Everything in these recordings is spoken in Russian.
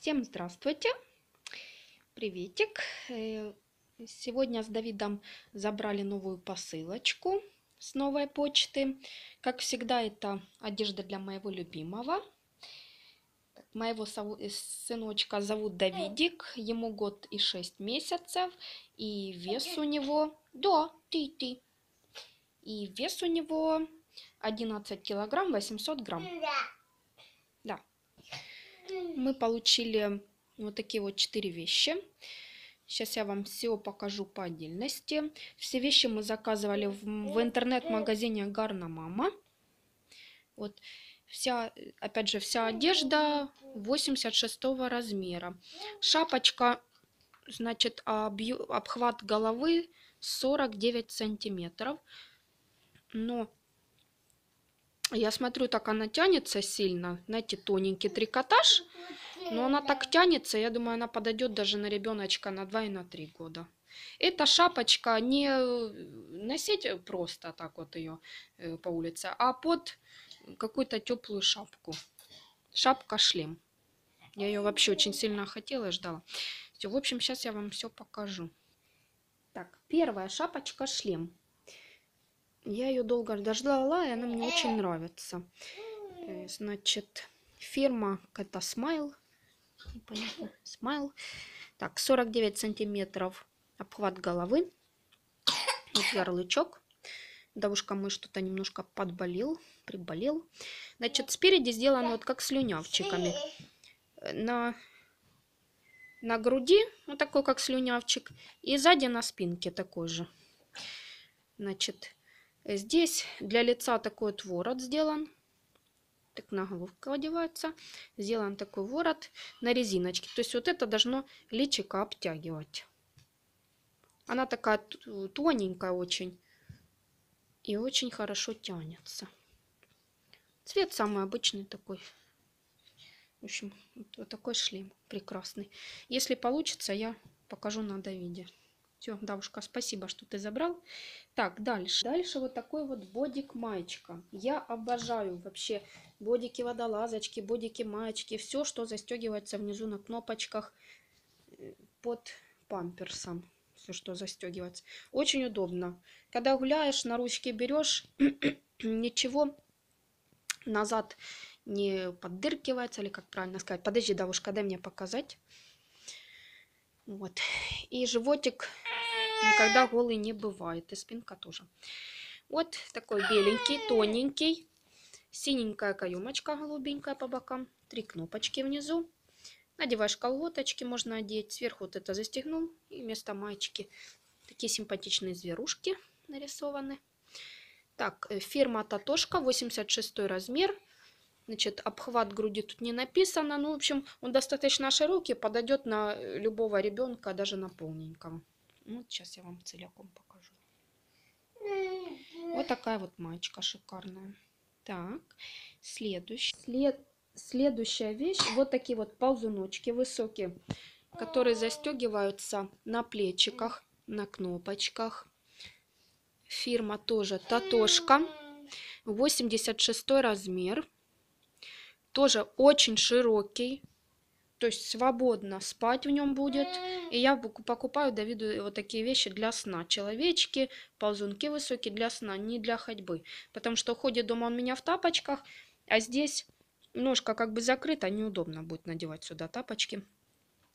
Всем здравствуйте! Приветик! Э, сегодня с Давидом забрали новую посылочку с новой почты. Как всегда, это одежда для моего любимого. Моего э, сыночка зовут Давидик, ему год и шесть месяцев, и вес у него... Да, ты-ты! И вес у него 11 килограмм 800 грамм мы получили вот такие вот четыре вещи. Сейчас я вам все покажу по отдельности. Все вещи мы заказывали в, в интернет-магазине Гарна Мама. Вот вся, опять же, вся одежда 86 размера. Шапочка, значит, объ... обхват головы 49 сантиметров. Но я смотрю, так она тянется сильно. Знаете, тоненький трикотаж. Но она так тянется, я думаю, она подойдет даже на ребеночка на 2 и на 3 года. Эта шапочка не э, носить просто так вот ее э, по улице, а под какую-то теплую шапку. Шапка-шлем. Я ее вообще очень сильно хотела и ждала. Все, в общем, сейчас я вам все покажу. Так, первая шапочка-шлем. Я ее долго дождала, и она мне очень нравится. Значит, фирма это Смайл. Смайл. Так, 49 сантиметров обхват головы. Вот ярлычок. Девушка мой что-то немножко подболел, приболел. Значит, спереди сделано вот как слюнявчиками. На, на груди вот такой как слюнявчик. И сзади на спинке такой же. Значит, Здесь для лица такой вот ворот сделан. Так на головку одевается. Сделан такой ворот на резиночке. То есть вот это должно личико обтягивать. Она такая тоненькая очень. И очень хорошо тянется. Цвет самый обычный такой. В общем, вот такой шлем прекрасный. Если получится, я покажу на Давиде. Все, Давушка, спасибо, что ты забрал. Так, дальше. Дальше вот такой вот бодик маечка. Я обожаю вообще бодики водолазочки, бодики маечки, все, что застегивается внизу на кнопочках э, под памперсом. Все, что застегивается. Очень удобно. Когда гуляешь, на ручке берешь, ничего назад не поддыркивается, или как правильно сказать. Подожди, Давушка, дай мне показать. Вот. И животик никогда голый не бывает. И спинка тоже. Вот такой беленький, тоненький. Синенькая каемочка голубенькая по бокам. Три кнопочки внизу. Надеваешь колготочки, можно одеть. Сверху вот это застегнул. И вместо маечки такие симпатичные зверушки нарисованы. Так, э, фирма Татошка, 86 размер. Значит, обхват груди тут не написано. Ну, в общем, он достаточно широкий, подойдет на э, любого ребенка, даже на полненького. Ну, вот сейчас я вам целиком покажу. Вот такая вот маечка шикарная. Так, следующий. След, следующая вещь. Вот такие вот ползуночки высокие, которые застегиваются на плечиках, на кнопочках. Фирма тоже Татошка. 86 размер тоже очень широкий. То есть свободно спать в нем будет. И я покупаю Давиду вот такие вещи для сна. Человечки, ползунки высокие для сна, не для ходьбы. Потому что ходит дома он у меня в тапочках, а здесь ножка как бы закрыта, неудобно будет надевать сюда тапочки.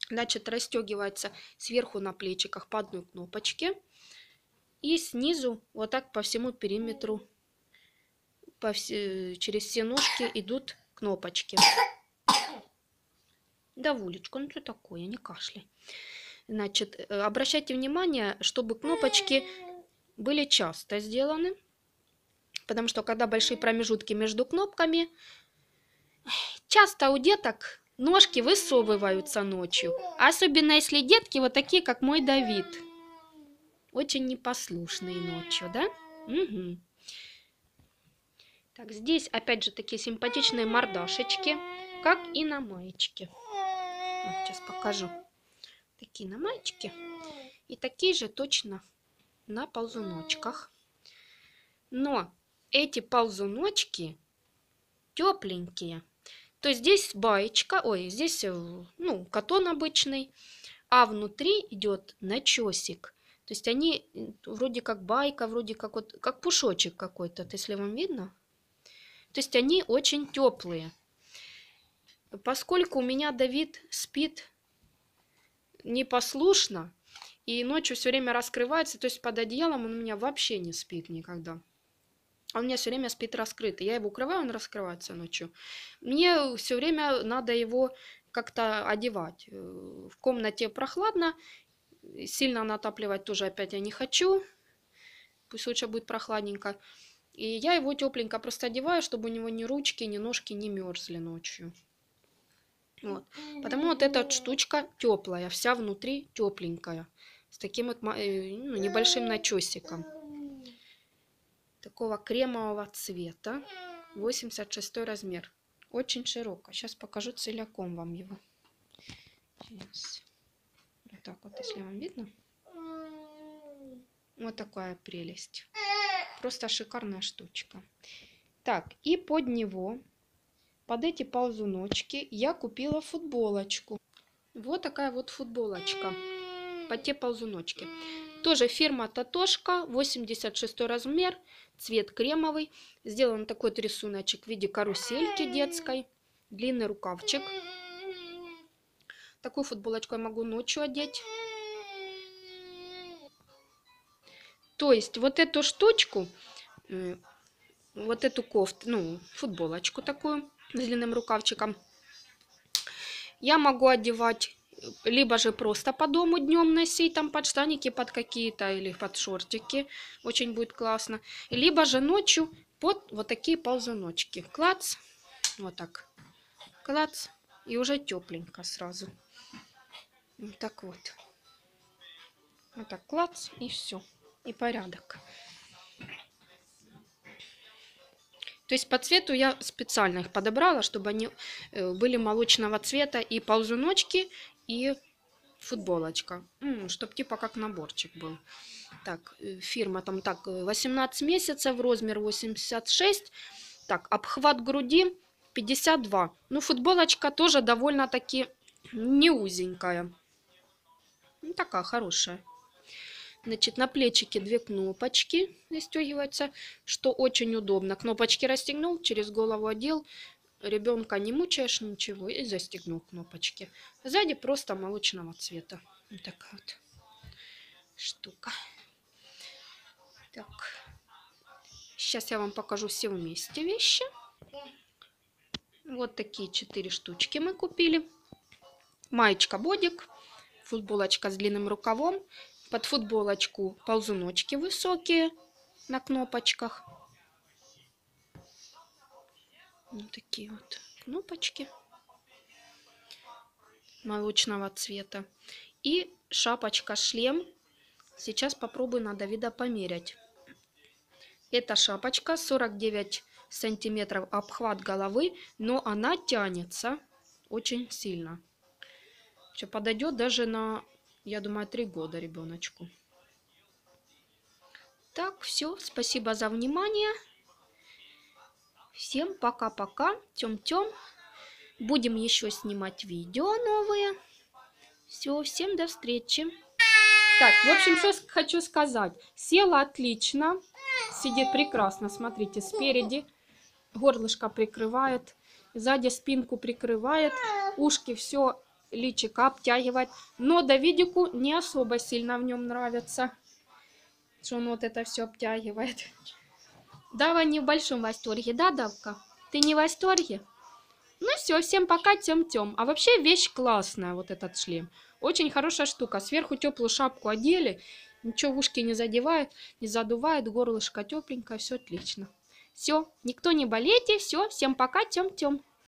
Значит, расстегивается сверху на плечиках по одной кнопочке. И снизу вот так по всему периметру, по все, через все ножки идут кнопочки. Давулечка, ну что такое, а не кашляй. Значит, э, обращайте внимание, чтобы кнопочки были часто сделаны, потому что когда большие промежутки между кнопками, часто у деток ножки высовываются ночью, особенно если детки вот такие, как мой Давид, очень непослушные ночью, да? Угу. Так, здесь опять же такие симпатичные мордашечки, как и на маечке. Вот, сейчас покажу. Такие на маечке. И такие же точно на ползуночках. Но эти ползуночки тепленькие. То есть здесь баечка, ой, здесь э, ну, катон обычный, а внутри идет начесик. То есть они э, вроде как байка, вроде как вот как пушочек какой-то. если вам видно, то есть они очень теплые. Поскольку у меня Давид спит непослушно, и ночью все время раскрывается, то есть под одеялом он у меня вообще не спит никогда. Он у меня все время спит раскрытый. Я его укрываю, он раскрывается ночью. Мне все время надо его как-то одевать. Э, в комнате прохладно, сильно натапливать тоже опять я не хочу. Пусть лучше будет прохладненько. И я его тепленько просто одеваю, чтобы у него ни ручки, ни ножки не мерзли ночью. Вот. Потому вот эта штучка теплая, вся внутри тепленькая. С таким вот э, ну, небольшим начесиком. Такого кремового цвета. 86 размер. Очень широко. Сейчас покажу целиком вам его. Сейчас. Вот так вот, если вам видно. Вот такая прелесть. Просто шикарная штучка. Так, и под него, под эти ползуночки, я купила футболочку. Вот такая вот футболочка под те ползуночки. Тоже фирма Татошка, 86 размер, цвет кремовый. Сделан такой вот рисуночек в виде карусельки детской. Длинный рукавчик. Такую футболочку я могу ночью одеть. То есть вот эту штучку, э, вот эту кофт, ну, футболочку такую с длинным рукавчиком, я могу одевать э, либо же просто по дому днем носить там под штаники под какие-то или под шортики, очень будет классно. Либо же ночью под вот такие ползуночки. Клац, вот так, клац, и уже тепленько сразу. Вот так вот. Вот так, клац, и все и порядок. То есть по цвету я специально их подобрала, чтобы они э, были молочного цвета и ползуночки, и футболочка. Ну, чтобы типа как наборчик был. Так, э, фирма там так 18 э, месяцев, размер 86. Так, обхват груди 52. Ну, футболочка тоже довольно-таки не узенькая. Ну, такая хорошая. Значит, на плечике две кнопочки застегиваются, что очень удобно. Кнопочки расстегнул, через голову одел, ребенка не мучаешь ничего и застегнул кнопочки. Сзади просто молочного цвета. Вот такая вот штука. Так, сейчас я вам покажу все вместе вещи. Вот такие четыре штучки мы купили. Маечка-бодик, футболочка с длинным рукавом под футболочку ползуночки высокие на кнопочках. Вот такие вот кнопочки молочного цвета. И шапочка-шлем. Сейчас попробую на Давида померять. эта шапочка 49 сантиметров обхват головы, но она тянется очень сильно. все подойдет даже на я думаю, три года ребеночку. Так, все. Спасибо за внимание. Всем пока-пока. Тем-тем. Будем еще снимать видео новые. Все, всем до встречи. Так, в общем, что хочу сказать. Села отлично. Сидит прекрасно. Смотрите, спереди горлышко прикрывает. Сзади спинку прикрывает. Ушки все личика обтягивать. Но Давидику не особо сильно в нем нравится, что он вот это все обтягивает. Дава не в большом восторге, да, Давка? Ты не в восторге? Ну все, всем пока, тем-тем. А вообще вещь классная, вот этот шлем. Очень хорошая штука. Сверху теплую шапку одели, ничего в ушки не задевает, не задувает, горлышко тепленькое, все отлично. Все, никто не болейте, все, всем пока, тем-тем.